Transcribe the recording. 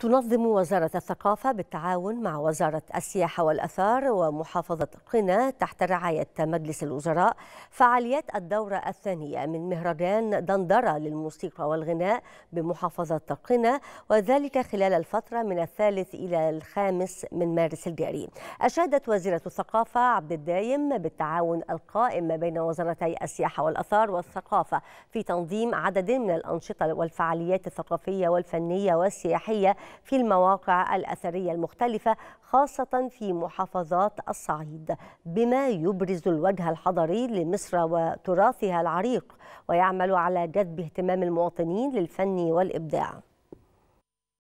تنظم وزارة الثقافة بالتعاون مع وزارة السياحة والأثار ومحافظة قنا تحت رعاية مجلس الوزراء فعاليات الدورة الثانية من مهرجان دندرة للموسيقى والغناء بمحافظة قنا وذلك خلال الفترة من الثالث إلى الخامس من مارس الجاري أشادت وزيرة الثقافة عبد الدايم بالتعاون القائم بين وزارتي السياحة والأثار والثقافة في تنظيم عدد من الأنشطة والفعاليات الثقافية والفنية والسياحية في المواقع الأثرية المختلفة خاصة في محافظات الصعيد بما يبرز الوجه الحضري لمصر وتراثها العريق ويعمل على جذب اهتمام المواطنين للفن والإبداع